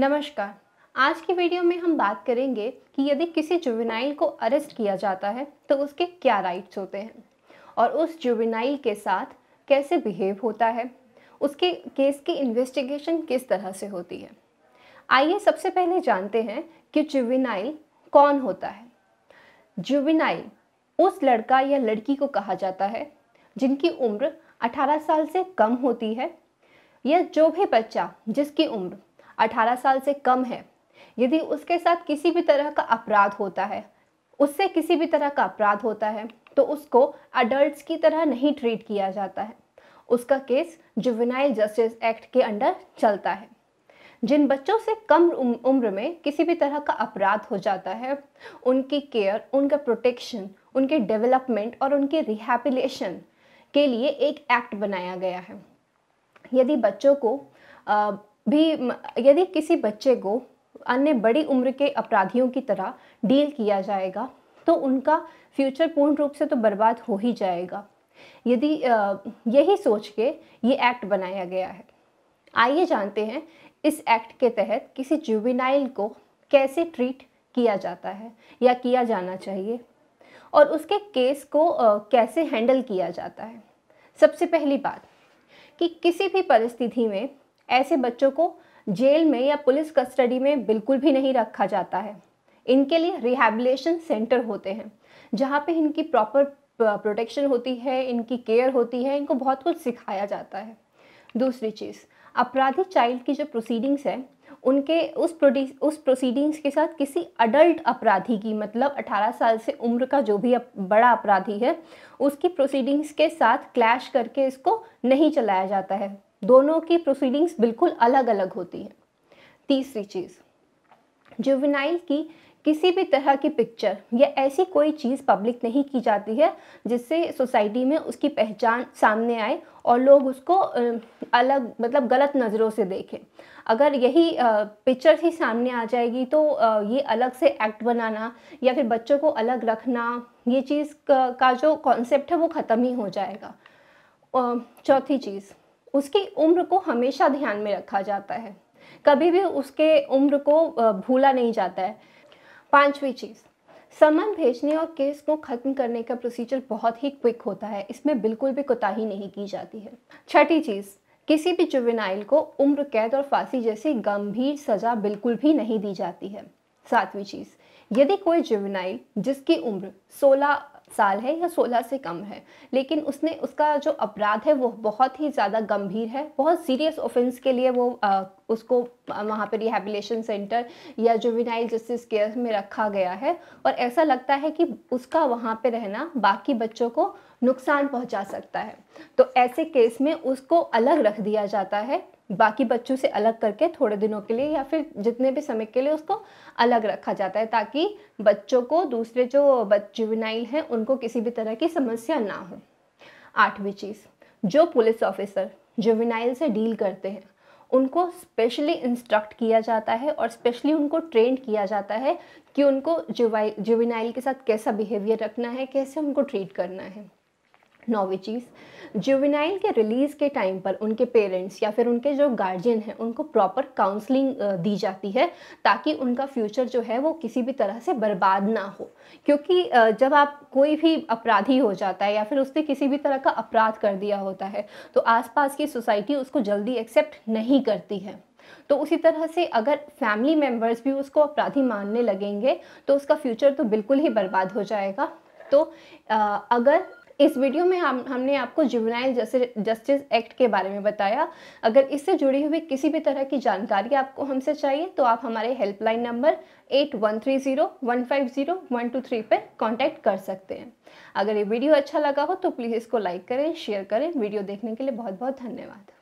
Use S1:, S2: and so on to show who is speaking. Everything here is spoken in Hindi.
S1: नमस्कार आज की वीडियो में हम बात करेंगे कि यदि किसी जुवेनाइल को अरेस्ट किया जाता है तो उसके क्या राइट्स होते हैं और उस जुवेनाइल के साथ कैसे बिहेव होता है उसके केस की इन्वेस्टिगेशन किस तरह से होती है आइए सबसे पहले जानते हैं कि जुवेनाइल कौन होता है जुवेनाइल उस लड़का या लड़की को कहा जाता है जिनकी उम्र 18 साल से कम होती है या जो भी बच्चा जिसकी उम्र 18 साल से कम है यदि उसके साथ किसी भी तरह का अपराध होता है उससे किसी भी तरह का अपराध होता है तो उसको अडल्ट की तरह नहीं ट्रीट किया जाता है उसका केस जुविनाइल जस्टिस एक्ट के अंडर चलता है जिन बच्चों से कम उम्र में किसी भी तरह का अपराध हो जाता है उनकी केयर उनका प्रोटेक्शन उनके डेवलपमेंट और उनके रिहैबिलेशन के लिए एक एक्ट बनाया गया है यदि बच्चों को भी यदि किसी बच्चे को अन्य बड़ी उम्र के अपराधियों की तरह डील किया जाएगा तो उनका फ्यूचर पूर्ण रूप से तो बर्बाद हो ही जाएगा यदि यही सोच के ये एक्ट बनाया गया है आइए जानते हैं इस एक्ट के तहत किसी जुबिनाइल को कैसे ट्रीट किया जाता है या किया जाना चाहिए और उसके केस को कैसे हैंडल किया जाता है सबसे पहली बात कि किसी भी परिस्थिति में ऐसे बच्चों को जेल में या पुलिस कस्टडी में बिल्कुल भी नहीं रखा जाता है इनके लिए रिहेबिलेशन सेंटर होते हैं जहाँ पे इनकी प्रॉपर प्रोटेक्शन होती है इनकी केयर होती है इनको बहुत कुछ सिखाया जाता है दूसरी चीज़ अपराधी चाइल्ड की जो प्रोसीडिंग्स हैं उनके उस प्रोडी उस प्रोसीडिंग्स के साथ किसी अडल्ट अपराधी की मतलब 18 साल से उम्र का जो भी अप, बड़ा अपराधी है उसकी प्रोसीडिंग्स के साथ क्लैश करके इसको नहीं चलाया जाता है दोनों की प्रोसीडिंग्स बिल्कुल अलग अलग होती हैं तीसरी चीज़ जुवेनाइल की किसी भी तरह की पिक्चर या ऐसी कोई चीज़ पब्लिक नहीं की जाती है जिससे सोसाइटी में उसकी पहचान सामने आए और लोग उसको अलग मतलब गलत नज़रों से देखें अगर यही पिक्चर ही सामने आ जाएगी तो ये अलग से एक्ट बनाना या फिर बच्चों को अलग रखना ये चीज़ का जो कॉन्सेप्ट है वो ख़त्म ही हो जाएगा चौथी चीज़ उसकी उम्र को हमेशा ध्यान में रखा जाता है कभी भी उसके उम्र को भूला नहीं जाता है पांचवी चीज़ समन भेजने और केस को ख़त्म करने का प्रोसीजर बहुत ही क्विक होता है इसमें बिल्कुल भी कोताही नहीं की जाती है छठी चीज़ किसी भी जुवेनाइल को उम्र कैद और फांसी जैसी गंभीर सज़ा बिल्कुल भी नहीं दी जाती है सातवीं चीज़ यदि कोई जुवेनाइल जिसकी उम्र 16 साल है या सोलह से कम है लेकिन उसने उसका जो अपराध है वो बहुत ही ज़्यादा गंभीर है बहुत सीरियस ऑफेंस के लिए वो आ, उसको वहाँ पर रिहेबिलेशन सेंटर या जो विनाइल जस्टिस केयर में रखा गया है और ऐसा लगता है कि उसका वहाँ पर रहना बाकी बच्चों को नुकसान पहुँचा सकता है तो ऐसे केस में उसको अलग रख दिया जाता है बाकी बच्चों से अलग करके थोड़े दिनों के लिए या फिर जितने भी समय के लिए उसको अलग रखा जाता है ताकि बच्चों को दूसरे जो जुवेनाइल हैं उनको किसी भी तरह की समस्या ना हो आठवीं चीज़ जो पुलिस ऑफिसर जुवेनाइल से डील करते हैं उनको स्पेशली इंस्ट्रक्ट किया जाता है और स्पेशली उनको ट्रेंड किया जाता है कि उनको जुवाई जुविनाइल के साथ कैसा बिहेवियर रखना है कैसे उनको ट्रीट करना है नॉविचीज़ जुवेनाइल के रिलीज़ के टाइम पर उनके पेरेंट्स या फिर उनके जो गार्जियन हैं उनको प्रॉपर काउंसलिंग दी जाती है ताकि उनका फ्यूचर जो है वो किसी भी तरह से बर्बाद ना हो क्योंकि जब आप कोई भी अपराधी हो जाता है या फिर उसने किसी भी तरह का अपराध कर दिया होता है तो आसपास की सोसाइटी उसको जल्दी एक्सेप्ट नहीं करती है तो उसी तरह से अगर फैमिली मेम्बर्स भी उसको अपराधी मानने लगेंगे तो उसका फ्यूचर तो बिल्कुल ही बर्बाद हो जाएगा तो अगर इस वीडियो में हम हमने आपको जुबनाइल जस्टिस एक्ट के बारे में बताया अगर इससे जुड़ी हुई किसी भी तरह की जानकारी आपको हमसे चाहिए तो आप हमारे helpline number eight one three zero one five zero one two three पर कॉन्टैक्ट कर सकते हैं अगर ये वीडियो अच्छा लगा हो तो प्लीज़ इसको लाइक करें शेयर करें वीडियो देखने के लिए बहुत बहुत धन्यवाद